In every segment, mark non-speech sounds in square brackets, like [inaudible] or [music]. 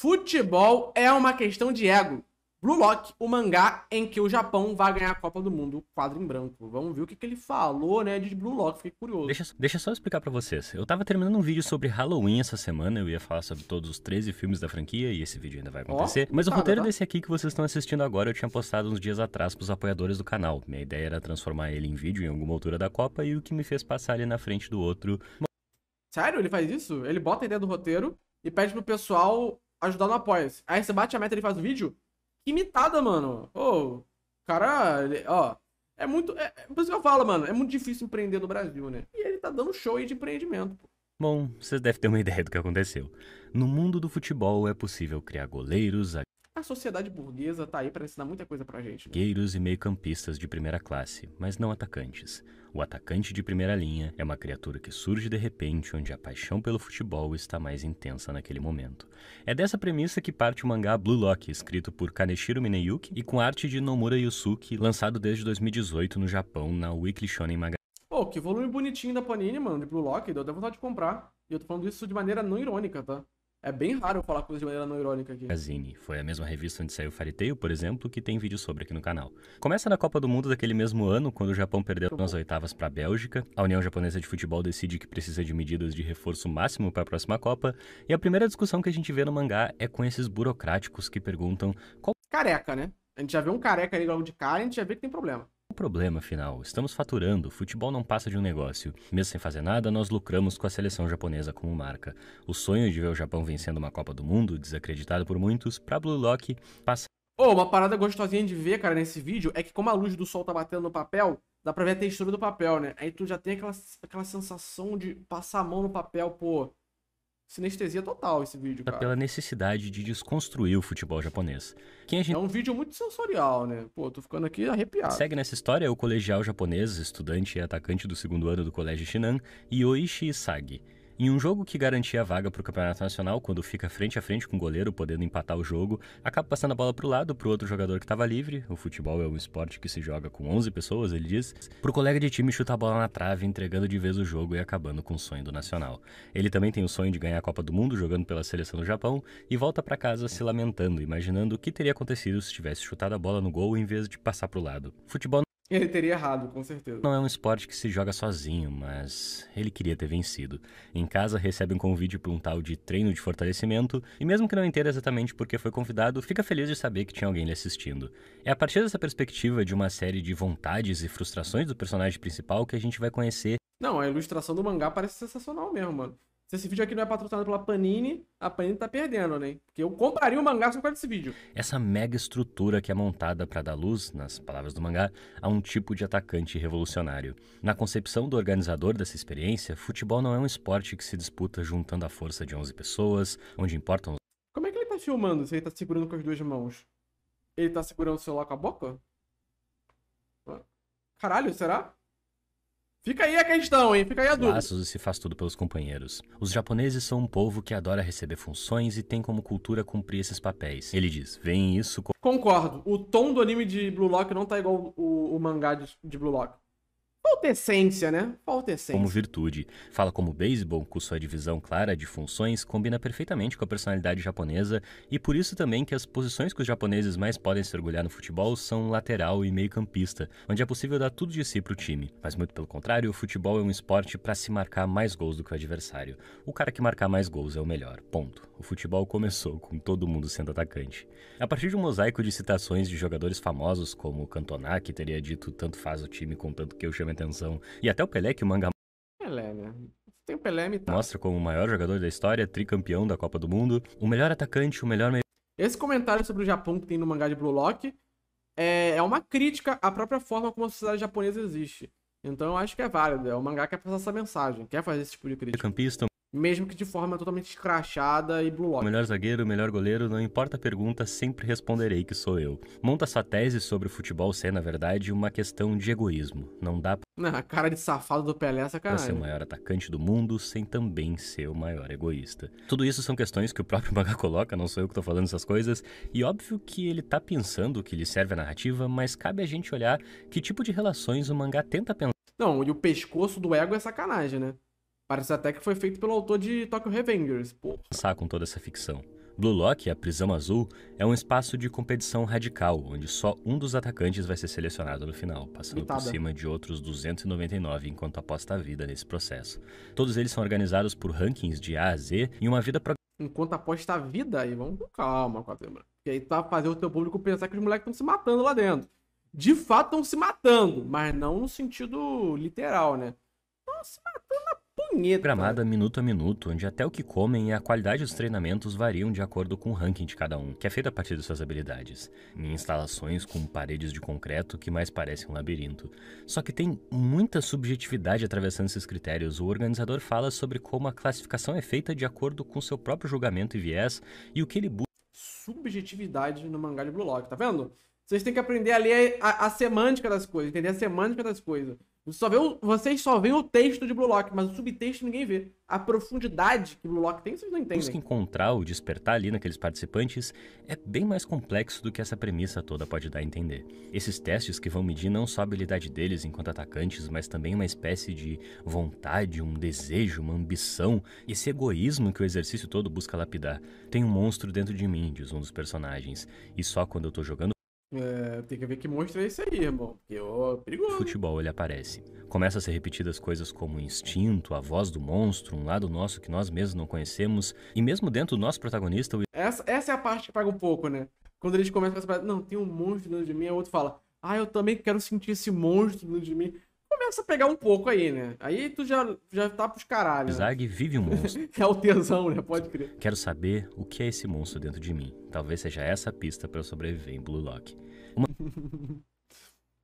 Futebol é uma questão de ego. Blue Lock, o mangá em que o Japão vai ganhar a Copa do Mundo, quadro em branco. Vamos ver o que, que ele falou, né, de Blue Lock, fiquei curioso. Deixa, deixa só explicar para vocês. Eu tava terminando um vídeo sobre Halloween essa semana, eu ia falar sobre todos os 13 filmes da franquia, e esse vídeo ainda vai acontecer. Oh, Mas tá, o tá, roteiro tá. desse aqui que vocês estão assistindo agora eu tinha postado uns dias atrás pros apoiadores do canal. Minha ideia era transformar ele em vídeo em alguma altura da Copa, e o que me fez passar ele na frente do outro... Sério? Ele faz isso? Ele bota a ideia do roteiro e pede pro pessoal ajudar no Apoia-se. Aí você bate a meta e ele faz o vídeo? Que mano. Ô, oh, cara, ele, ó. É muito. É, é por isso que eu falo, mano. É muito difícil empreender no Brasil, né? E ele tá dando show aí de empreendimento. Pô. Bom, vocês devem ter uma [laughs] ideia do que aconteceu. No mundo do futebol é possível criar goleiros, a sociedade burguesa tá aí para ensinar muita coisa pra gente. Né? Gueiros e meio-campistas de primeira classe, mas não atacantes. O atacante de primeira linha é uma criatura que surge de repente onde a paixão pelo futebol está mais intensa naquele momento. É dessa premissa que parte o mangá Blue Lock, escrito por Kaneshiro Mineyuki e com arte de Nomura Yusuke, lançado desde 2018 no Japão na Weekly Shonen Magazine. Pô, oh, que volume bonitinho da Panini, mano, de Blue Lock, deu até vontade de comprar. E eu tô falando isso de maneira não irônica, tá? É bem raro falar coisa de maneira não irônica aqui. Magazine foi a mesma revista onde saiu Fairy por exemplo, que tem vídeo sobre aqui no canal. Começa na Copa do Mundo daquele mesmo ano, quando o Japão perdeu nas oitavas para a Bélgica. A União Japonesa de Futebol decide que precisa de medidas de reforço máximo para a próxima Copa. E a primeira discussão que a gente vê no mangá é com esses burocráticos que perguntam qual. Careca, né? A gente já vê um careca ali logo de cara e a gente já vê que tem problema problema, afinal? Estamos faturando, o futebol não passa de um negócio. Mesmo sem fazer nada, nós lucramos com a seleção japonesa como marca. O sonho de ver o Japão vencendo uma Copa do Mundo, desacreditado por muitos, para Blue Lock passa. Oh, uma parada gostosinha de ver, cara, nesse vídeo é que como a luz do sol tá batendo no papel, dá pra ver a textura do papel, né? Aí tu já tem aquela, aquela sensação de passar a mão no papel, pô sinestesia total esse vídeo, tá cara. Pela necessidade de desconstruir o futebol japonês. Gente... É um vídeo muito sensorial, né? Pô, tô ficando aqui arrepiado. Segue nessa história o colegial japonês, estudante e atacante do segundo ano do colégio Shinan, Yoichi Sagi. Em um jogo que garantia a vaga para o Campeonato Nacional, quando fica frente a frente com o goleiro, podendo empatar o jogo, acaba passando a bola para o lado, para o outro jogador que estava livre. O futebol é um esporte que se joga com 11 pessoas, ele diz. Para o colega de time chutar a bola na trave, entregando de vez o jogo e acabando com o sonho do Nacional. Ele também tem o sonho de ganhar a Copa do Mundo jogando pela seleção do Japão e volta para casa se lamentando, imaginando o que teria acontecido se tivesse chutado a bola no gol em vez de passar para o lado. Futebol [laughs] Ele teria errado, com certeza. Não é um esporte que se joga sozinho, mas ele queria ter vencido. Em casa, recebe um convite para um tal de treino de fortalecimento, e mesmo que não entenda exatamente por que foi convidado, fica feliz de saber que tinha alguém lhe assistindo. É a partir dessa perspectiva de uma série de vontades e frustrações do personagem principal que a gente vai conhecer. Não, a ilustração do mangá parece sensacional mesmo, mano. Se esse vídeo aqui não é patrocinado pela Panini, a Panini tá perdendo, né? Porque eu compraria o um mangá só por esse vídeo. Essa mega estrutura que é montada para dar luz, nas palavras do mangá, a um tipo de atacante revolucionário. Na concepção do organizador dessa experiência, futebol não é um esporte que se disputa juntando a força de 11 pessoas, onde importam... Como é que ele tá filmando se ele tá segurando com as duas mãos? Ele tá segurando o celular com a boca? Caralho, será? Fica aí a questão, hein? Fica aí a dúvida. Laços se faz tudo pelos companheiros. Os japoneses são um povo que adora receber funções e tem como cultura cumprir esses papéis. Ele diz, vem isso... com. Concordo. O tom do anime de Blue Lock não tá igual o, o mangá de, de Blue Lock. Falta essência, né? Falta essência. Como virtude. Fala como beisebol, com sua divisão clara de funções, combina perfeitamente com a personalidade japonesa e por isso também que as posições que os japoneses mais podem se orgulhar no futebol são lateral e meio-campista, onde é possível dar tudo de si pro time. Mas muito pelo contrário, o futebol é um esporte para se marcar mais gols do que o adversário. O cara que marcar mais gols é o melhor. Ponto o futebol começou com todo mundo sendo atacante. A partir de um mosaico de citações de jogadores famosos como Cantona, que teria dito tanto faz o time com tanto que eu chame atenção, e até o Pelé que o manga Pelé, né? Tem o Pelé tá. Mostra como o maior jogador da história, tricampeão da Copa do Mundo, o melhor atacante, o melhor Esse comentário sobre o Japão que tem no mangá de Blue Lock é, é uma crítica à própria forma como a sociedade japonesa existe. Então eu acho que é válido, é o mangá que quer passar essa mensagem, quer fazer esse tipo de crítica. Campista, mesmo que de forma totalmente escrachada e blue O Melhor zagueiro, melhor goleiro, não importa a pergunta, sempre responderei que sou eu. Monta sua tese sobre o futebol ser, é na verdade, uma questão de egoísmo. Não dá pra... Não, [laughs] a ah, cara de safado do Pelé é sacanagem. Pra ser o maior atacante do mundo sem também ser o maior egoísta. Tudo isso são questões que o próprio [laughs] Maga coloca, não sou eu que tô falando essas coisas, e óbvio que ele tá pensando que lhe serve a narrativa, mas cabe a gente olhar que tipo de relações o mangá tenta pensar. Não, e o pescoço do ego é sacanagem, né? Parece até que foi feito pelo autor de Tokyo Revengers, pô. Passar com toda essa ficção. Blue Lock, a prisão azul, é um espaço de competição radical, onde só um dos atacantes vai ser selecionado no final, passando por cima de outros 299 enquanto aposta a vida nesse processo. Todos eles são organizados por rankings de A a Z e uma vida pra... Enquanto aposta a vida, aí vamos com calma, Quadribra. Porque aí tá fazer o teu público pensar que os moleques estão se matando lá dentro. De fato estão se matando, mas não no sentido literal, né? Estão se matando vinheta. Gramada é minuto a minuto, onde até o que comem e a qualidade dos treinamentos variam de acordo com o ranking de cada um, que é feito a partir de suas habilidades. Em instalações com paredes de concreto que mais parecem um labirinto. Só que tem muita subjetividade atravessando esses critérios. O organizador fala sobre como a classificação é feita de acordo com seu próprio julgamento e viés e o que ele busca. Subjetividade no mangá de Blue Lock, tá vendo? Vocês têm que aprender a ler a, a semântica das coisas, entender a semântica das coisas. só vê o, vocês só veem o texto de Blue Lock, mas o subtexto ninguém vê. A profundidade que Blue Lock tem, vocês não entendem. Busca encontrar ou despertar ali naqueles participantes é bem mais complexo do que essa premissa toda pode dar a entender. Esses testes que vão medir não só a habilidade deles enquanto atacantes, mas também uma espécie de vontade, um desejo, uma ambição, esse egoísmo que o exercício todo busca lapidar. Tem um monstro dentro de mim, diz um dos personagens, e só quando eu tô jogando é, tem que ver que monstro é esse aí, irmão. Porque é perigoso. Futebol, ele aparece. Começa a ser repetidas coisas como instinto, a voz do monstro, um lado nosso que nós mesmos não conhecemos. E mesmo dentro do nosso protagonista. O... Essa, essa é a parte que paga um pouco, né? Quando eles começam com essa. Não, tem um monstro dentro de mim, o outro fala. Ah, eu também quero sentir esse monstro dentro de mim começa a pegar um pouco aí, né? Aí tu já, já tá pros caralhos. Né? Zag vive um monstro. [laughs] é o tesão, né? Pode crer. Quero saber o que é esse monstro dentro de mim. Talvez seja essa a pista para eu sobreviver em Blue Lock. Uma... [laughs]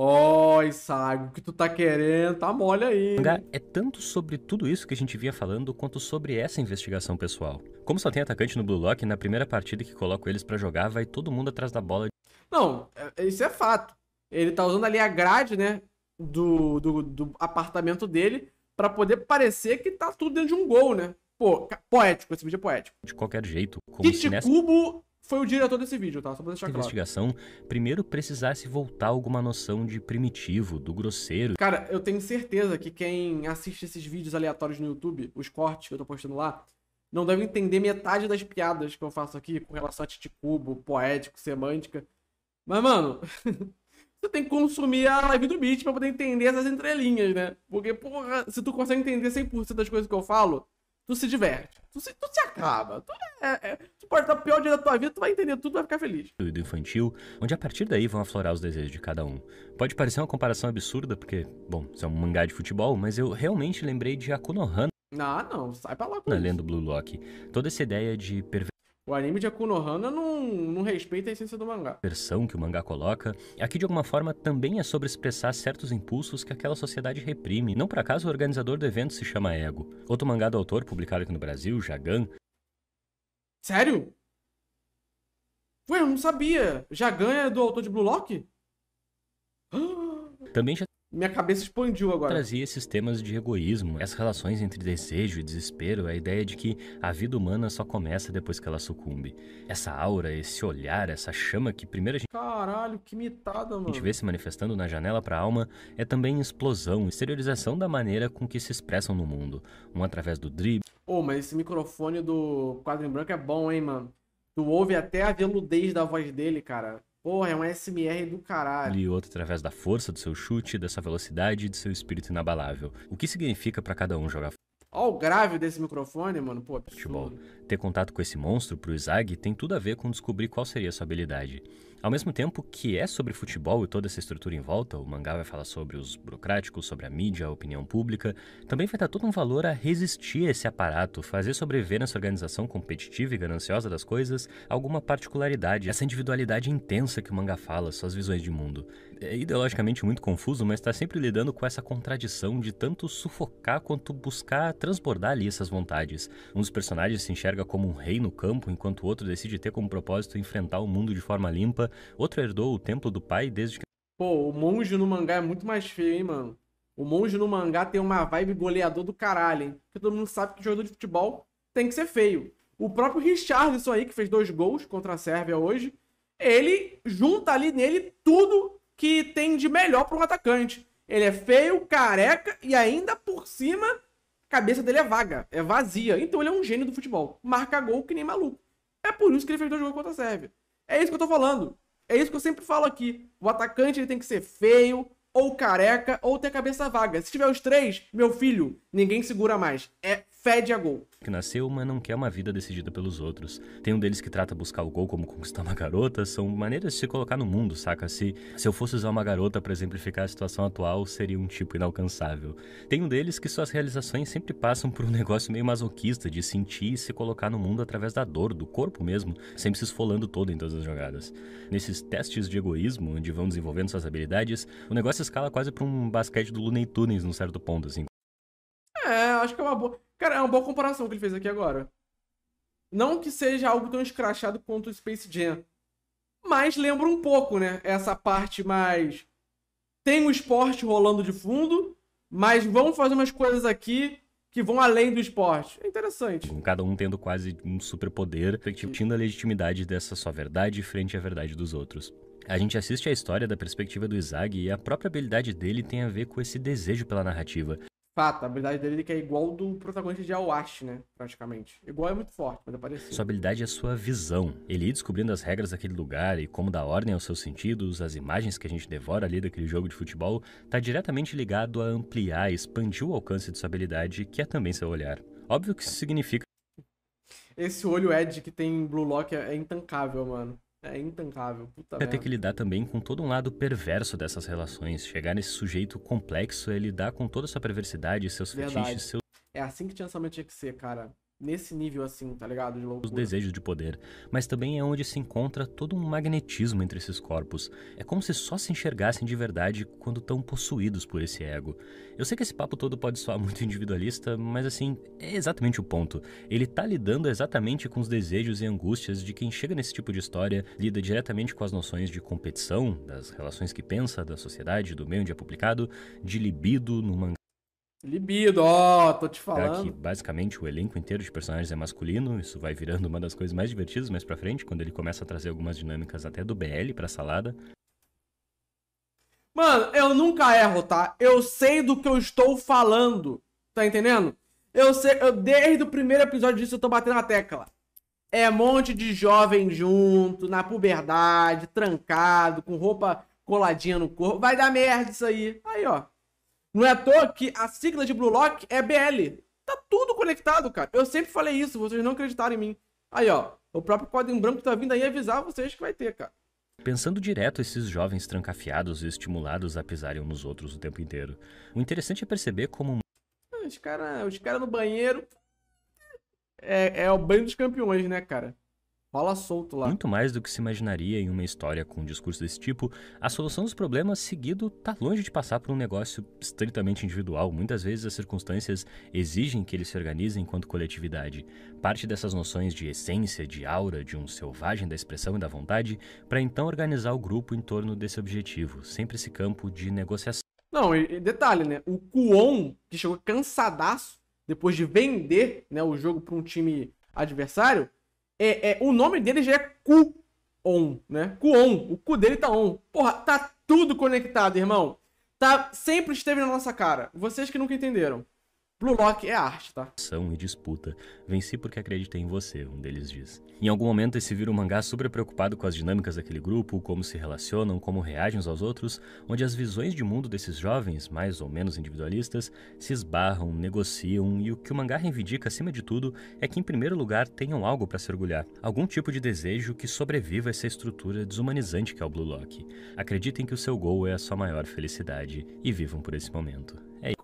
Oi, oh, Sago, o que tu tá querendo? Tá mole aí. é tanto sobre tudo isso que a gente vinha falando quanto sobre essa investigação pessoal. Como só tem atacante no Blue Lock, na primeira partida que coloco eles para jogar, vai todo mundo atrás da bola. Não, é, isso é fato. Ele tá usando ali a grade, né? do, do, do apartamento dele para poder parecer que tá tudo dentro de um gol, né? Pô, poético, esse vídeo é poético. De qualquer jeito. Como Kit nessa... Cubo foi o diretor desse vídeo, tá? Só pra deixar claro. investigação, primeiro precisasse voltar alguma noção de primitivo, do grosseiro. Cara, eu tenho certeza que quem assiste esses vídeos aleatórios no YouTube, os cortes que eu tô postando lá, não deve entender metade das piadas que eu faço aqui com relação a Tite Cubo, poético, semântica. Mas, mano, [laughs] você tem que consumir a live do Beat pra poder entender essas entrelinhas, né? Porque, porra, se tu consegue entender 100% das coisas que eu falo, tu se diverte, tu se, tu se acaba. Tu, é, é, é tu pode estar o pior dia da tua vida, tu vai entender tudo, vai ficar feliz. E do infantil, onde a partir daí vão aflorar os desejos de cada um. Pode parecer uma comparação absurda, porque, bom, isso é um mangá de futebol, mas eu realmente lembrei de Han. Ah, não, sai pra lá com Na isso. Blue Lock. Toda essa ideia de perversão o anime de Akunohana não, não respeita a essência do mangá. A versão que o mangá coloca, aqui é de alguma forma também é sobre expressar certos impulsos que aquela sociedade reprime. Não por acaso o organizador do evento se chama Ego. Outro mangá do autor, publicado aqui no Brasil, Jagan. Sério? Ué, eu não sabia. Jagan é do autor de Blue Lock? [gasps] Também já minha cabeça expandiu agora. Trazia esses temas de egoísmo, essas relações entre desejo e desespero, a ideia de que a vida humana só começa depois que ela sucumbe. Essa aura, esse olhar, essa chama que primeiro a gente. Caralho, que mitada, mano. A gente vê se manifestando na janela pra alma é também explosão, exteriorização da maneira com que se expressam no mundo. Um através do drible. Ô, oh, mas esse microfone do quadro em branco é bom, hein, mano? Tu ouve até a veludez da voz dele, cara. Porra, é um SMR do caralho. E outro através da força do seu chute, dessa velocidade e de seu espírito inabalável. O que significa para cada um jogar Olha o grave desse microfone, mano, pô. Futebol. Ter contato com esse monstro pro Izag tem tudo a ver com descobrir qual seria a sua habilidade. Ao mesmo tempo que é sobre futebol e toda essa estrutura em volta, o mangá vai falar sobre os burocráticos, sobre a mídia, a opinião pública, também vai dar todo um valor a resistir a esse aparato, fazer sobreviver nessa organização competitiva e gananciosa das coisas alguma particularidade, essa individualidade intensa que o mangá fala, suas visões de mundo é ideologicamente muito confuso, mas está sempre lidando com essa contradição de tanto sufocar quanto buscar transbordar ali essas vontades. Um dos personagens se enxerga como um rei no campo, enquanto o outro decide ter como propósito enfrentar o mundo de forma limpa. Outro herdou o templo do pai desde que. Pô, o monge no mangá é muito mais feio, hein, mano? O monge no mangá tem uma vibe goleador do caralho, hein? Porque todo mundo sabe que jogador de futebol tem que ser feio. O próprio Richardson aí, que fez dois gols contra a Sérvia hoje, ele junta ali nele tudo que tem de melhor para um atacante. Ele é feio, careca e ainda por cima a cabeça dele é vaga, é vazia. Então ele é um gênio do futebol. Marca gol que nem maluco. É por isso que ele fez dois gols contra a Sérvia. É isso que eu tô falando. É isso que eu sempre falo aqui. O atacante ele tem que ser feio, ou careca, ou ter cabeça vaga. Se tiver os três, meu filho, ninguém segura mais. É fede a gol. Que nasceu, mas não quer uma vida decidida pelos outros. Tem um deles que trata buscar o gol como conquistar uma garota. São maneiras de se colocar no mundo, saca? Se, se eu fosse usar uma garota para exemplificar a situação atual, seria um tipo inalcançável. Tem um deles que suas realizações sempre passam por um negócio meio masoquista de sentir e se colocar no mundo através da dor, do corpo mesmo, sempre se esfolando todo em todas as jogadas. Nesses testes de egoísmo, onde vão desenvolvendo suas habilidades, o negócio essa escala quase para um basquete do Looney Tunes, num certo ponto, assim. É, acho que é uma boa. Cara, é uma boa comparação que ele fez aqui agora. Não que seja algo tão escrachado quanto o Space Jam. Mas lembra um pouco, né? Essa parte mais. Tem o esporte rolando de fundo, mas vamos fazer umas coisas aqui que vão além do esporte. É interessante. Cada um tendo quase um superpoder, tendo a legitimidade dessa sua verdade frente à verdade dos outros. A gente assiste a história da perspectiva do Isaac e a própria habilidade dele tem a ver com esse desejo pela narrativa. Fato, a habilidade dele que é igual do protagonista de Awash, né? Praticamente. Igual é muito forte, mas é parecido. Sua habilidade é sua visão. Ele ir descobrindo as regras daquele lugar e como dá ordem aos seus sentidos, as imagens que a gente devora ali daquele jogo de futebol, está diretamente ligado a ampliar, expandir o alcance de sua habilidade, que é também seu olhar. Óbvio que isso significa. Esse olho Ed que tem em Blue Lock é, é intancável, mano. É intancável, puta É ter que lidar também com todo um lado perverso dessas relações. Chegar nesse sujeito complexo é lidar com toda essa perversidade, seus Verdade. fetiches, seus... É assim que tinha somente tinha que ser, cara nesse nível assim, tá ligado? De Os desejos de poder, mas também é onde se encontra todo um magnetismo entre esses corpos. É como se só se enxergassem de verdade quando estão possuídos por esse ego. Eu sei que esse papo todo pode soar [laughs] muito individualista, mas assim, é exatamente o ponto. Ele tá lidando exatamente com os desejos e angústias de quem chega nesse tipo de história, lida diretamente com as noções de competição, das relações que pensa, da sociedade, do meio onde é publicado, de libido no mangá Libido, ó, tô te falando. que basicamente o elenco inteiro de personagens é masculino, isso vai virando uma das coisas mais divertidas mais pra frente, quando ele começa a trazer algumas dinâmicas até do BL pra salada. Mano, eu nunca erro, tá? Eu sei do que eu estou falando, tá entendendo? Eu sei, eu, desde o primeiro episódio disso eu tô batendo a tecla. É monte de jovem junto, na puberdade, trancado, com roupa coladinha no corpo. Vai dar merda isso aí. Aí, ó, não é à toa que a sigla de Blue Lock é BL. Tá tudo conectado, cara. Eu sempre falei isso, vocês não acreditaram em mim. Aí, ó, o próprio código branco tá vindo aí avisar vocês que vai ter, cara. Pensando direto, esses jovens trancafiados e estimulados a pisarem uns nos outros o tempo inteiro. O interessante é perceber como. Os caras os cara no banheiro. É, é o banho dos campeões, né, cara? Fala solto lá. Muito mais do que se imaginaria em uma história com um discurso desse tipo, a solução dos problemas seguido está longe de passar por um negócio estritamente individual. Muitas vezes as circunstâncias exigem que eles se organizem enquanto coletividade. Parte dessas noções de essência, de aura, de um selvagem da expressão e da vontade, para então organizar o grupo em torno desse objetivo, sempre esse campo de negociação. Não, e, e detalhe, né? O Kuon, que chegou cansadaço depois de vender né, o jogo para um time adversário, é, é, o nome dele já é Ku-On, né? Ku-On, o cu dele tá on. Porra, tá tudo conectado, irmão. Tá, sempre esteve na nossa cara. Vocês que nunca entenderam. Blue Lock é arte, tá? Ação e disputa. Venci porque acreditei em você, um deles diz. Em algum momento esse vira um mangá super preocupado com as dinâmicas daquele grupo, como se relacionam, como reagem uns aos outros, onde as visões de mundo desses jovens, mais ou menos individualistas, se esbarram, negociam e o que o mangá reivindica acima de tudo é que em primeiro lugar tenham algo para se orgulhar, algum tipo de desejo que sobreviva a essa estrutura desumanizante que é o Blue Lock. Acreditem que o seu gol é a sua maior felicidade e vivam por esse momento. É isso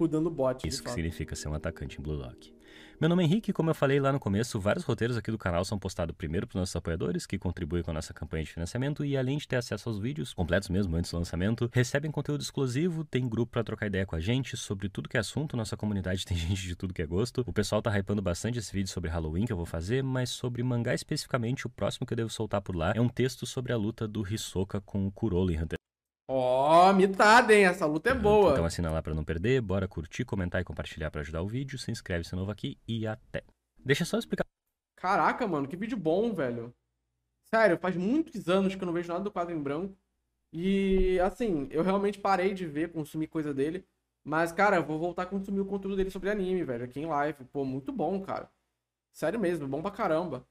rodando bot. Isso que fato. significa ser um atacante em Blue Lock. Meu nome é Henrique como eu falei lá no começo, vários roteiros aqui do canal são postados primeiro para os nossos apoiadores, que contribuem com a nossa campanha de financiamento e além de ter acesso aos vídeos, completos mesmo antes do lançamento, recebem conteúdo exclusivo, tem grupo para trocar ideia com a gente sobre tudo que é assunto, nossa comunidade [laughs] tem gente de tudo que é gosto. O pessoal tá hypando bastante esse vídeo sobre Halloween que eu vou fazer, mas sobre mangá especificamente, o próximo que eu devo soltar por lá é um texto sobre a luta do Hisoka com o Kurolo em Hunter Ó, oh, mitada, hein? Essa luta é ah, boa. Então assina lá para não perder, bora curtir, comentar e compartilhar para ajudar o vídeo, se inscreve se é novo aqui e até. Deixa só explicar. Caraca, mano, que vídeo bom, velho. Sério, faz muitos anos que eu não vejo nada do quadro em branco. E, assim, eu realmente parei de ver, consumir coisa dele. Mas, cara, eu vou voltar a consumir o conteúdo dele sobre anime, velho, aqui em live. Pô, muito bom, cara. Sério mesmo, bom pra caramba.